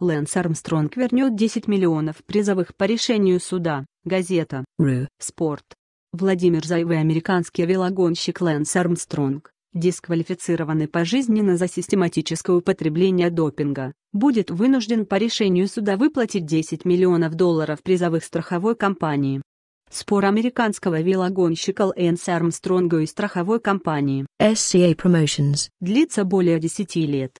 Лэнс Армстронг вернет 10 миллионов призовых по решению суда, газета «Ру Спорт». Владимир Зайвы американский велогонщик Лэнс Армстронг, дисквалифицированный пожизненно за систематическое употребление допинга, будет вынужден по решению суда выплатить 10 миллионов долларов призовых страховой компании. Спор американского велогонщика Лэнс Армстронга и страховой компании SCA Promotions длится более 10 лет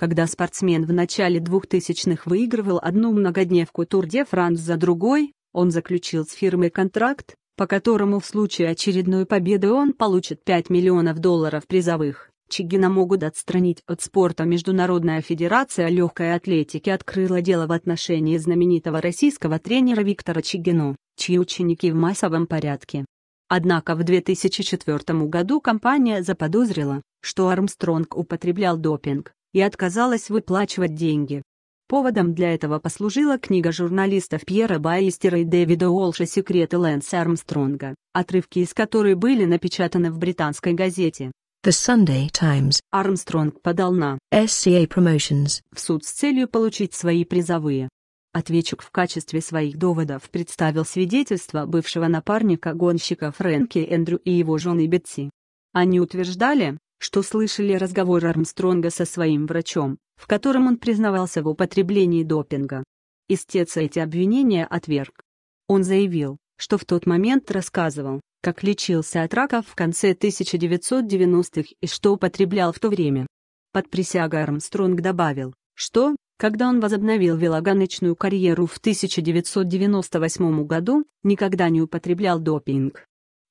когда спортсмен в начале 2000-х выигрывал одну многодневку Тур де Франс за другой, он заключил с фирмой контракт, по которому в случае очередной победы он получит 5 миллионов долларов призовых. Чигина могут отстранить от спорта Международная федерация легкой атлетики открыла дело в отношении знаменитого российского тренера Виктора Чигину, чьи ученики в массовом порядке. Однако в 2004 году компания заподозрила, что Армстронг употреблял допинг и отказалась выплачивать деньги. Поводом для этого послужила книга журналистов Пьера Байестера и Дэвида Уолша «Секреты Лэнса Армстронга», отрывки из которой были напечатаны в британской газете. The Sunday Times. Армстронг подал на SCA Promotions в суд с целью получить свои призовые. Ответчик в качестве своих доводов представил свидетельство бывшего напарника гонщика Фрэнки Эндрю и его жены Бетси. Они утверждали, что слышали разговор Армстронга со своим врачом, в котором он признавался в употреблении допинга. Истец эти обвинения отверг. Он заявил, что в тот момент рассказывал, как лечился от рака в конце 1990-х и что употреблял в то время. Под присягой Армстронг добавил, что, когда он возобновил велогоночную карьеру в 1998 году, никогда не употреблял допинг.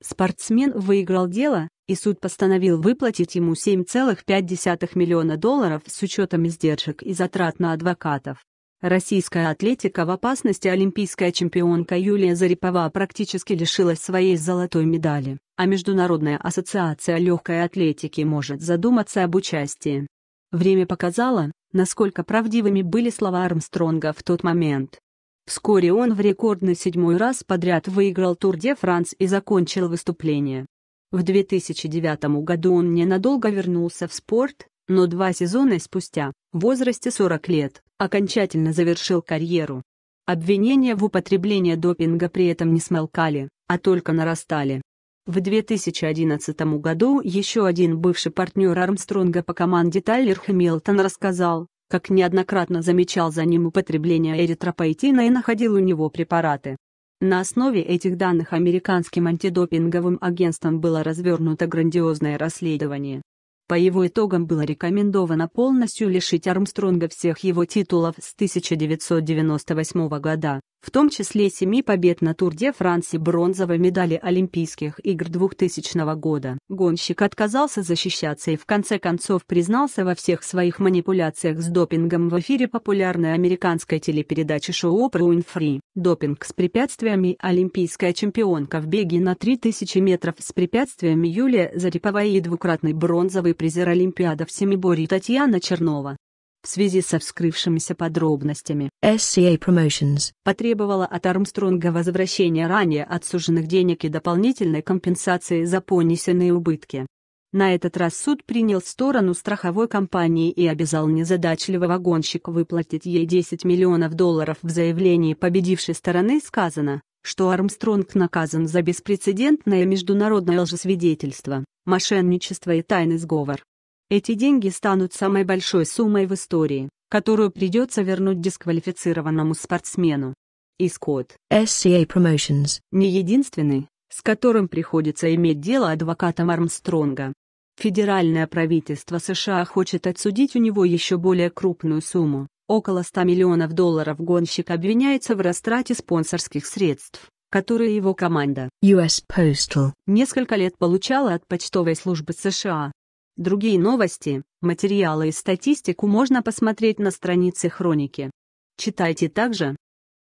Спортсмен выиграл дело, и суд постановил выплатить ему 7,5 миллиона долларов с учетом издержек и затрат на адвокатов. Российская атлетика в опасности олимпийская чемпионка Юлия Зарипова практически лишилась своей золотой медали, а Международная ассоциация легкой атлетики может задуматься об участии. Время показало, насколько правдивыми были слова Армстронга в тот момент. Вскоре он в рекордный седьмой раз подряд выиграл Тур де Франс и закончил выступление, в 2009 году он ненадолго вернулся в спорт, но два сезона спустя, в возрасте 40 лет, окончательно завершил карьеру. Обвинения в употреблении допинга при этом не смолкали, а только нарастали. В 2011 году еще один бывший партнер Армстронга по команде Тайлер Хэмилтон рассказал, как неоднократно замечал за ним употребление эритропоэтина и находил у него препараты, на основе этих данных американским антидопинговым агентством было развернуто грандиозное расследование. По его итогам было рекомендовано полностью лишить Армстронга всех его титулов с 1998 года, в том числе семи побед на Тур де Франции бронзовой медали Олимпийских игр 2000 года. Гонщик отказался защищаться и в конце концов признался во всех своих манипуляциях с допингом в эфире популярной американской телепередачи шоу Опра Уинфри. Допинг с препятствиями олимпийская чемпионка в беге на 3000 метров с препятствиями Юлия Зарипова и двукратный бронзовый призер Олимпиада в семиборье Татьяна Чернова. В связи со вскрывшимися подробностями, SCA Promotions потребовала от Армстронга возвращения ранее отсуженных денег и дополнительной компенсации за понесенные убытки. На этот раз суд принял сторону страховой компании и обязал незадачливого гонщика выплатить ей 10 миллионов долларов в заявлении победившей стороны сказано, что Армстронг наказан за беспрецедентное международное лжесвидетельство, мошенничество и тайный сговор. Эти деньги станут самой большой суммой в истории, которую придется вернуть дисквалифицированному спортсмену. Искот. SCA Promotions. Не единственный, с которым приходится иметь дело адвокатом Армстронга. Федеральное правительство США хочет отсудить у него еще более крупную сумму, Около 100 миллионов долларов гонщик обвиняется в растрате спонсорских средств, которые его команда US Postal несколько лет получала от почтовой службы США. Другие новости, материалы и статистику можно посмотреть на странице хроники. Читайте также